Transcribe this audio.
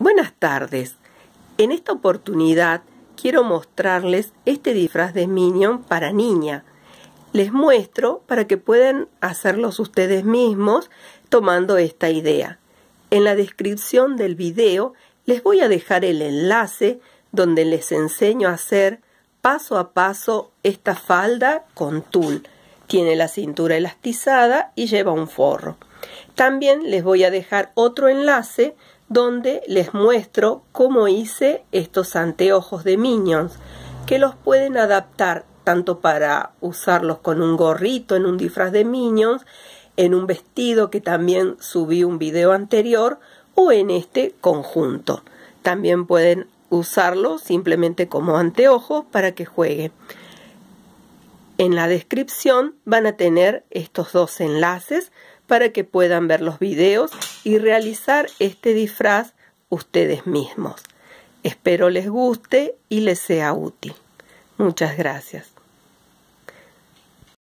Buenas tardes. En esta oportunidad quiero mostrarles este disfraz de Minion para niña. Les muestro para que puedan hacerlos ustedes mismos tomando esta idea. En la descripción del video les voy a dejar el enlace donde les enseño a hacer paso a paso esta falda con tul. Tiene la cintura elastizada y lleva un forro. También les voy a dejar otro enlace donde les muestro cómo hice estos anteojos de Minions, que los pueden adaptar tanto para usarlos con un gorrito en un disfraz de Minions, en un vestido que también subí un video anterior o en este conjunto. También pueden usarlo simplemente como anteojos para que juegue. En la descripción van a tener estos dos enlaces para que puedan ver los videos y realizar este disfraz ustedes mismos. Espero les guste y les sea útil. Muchas gracias.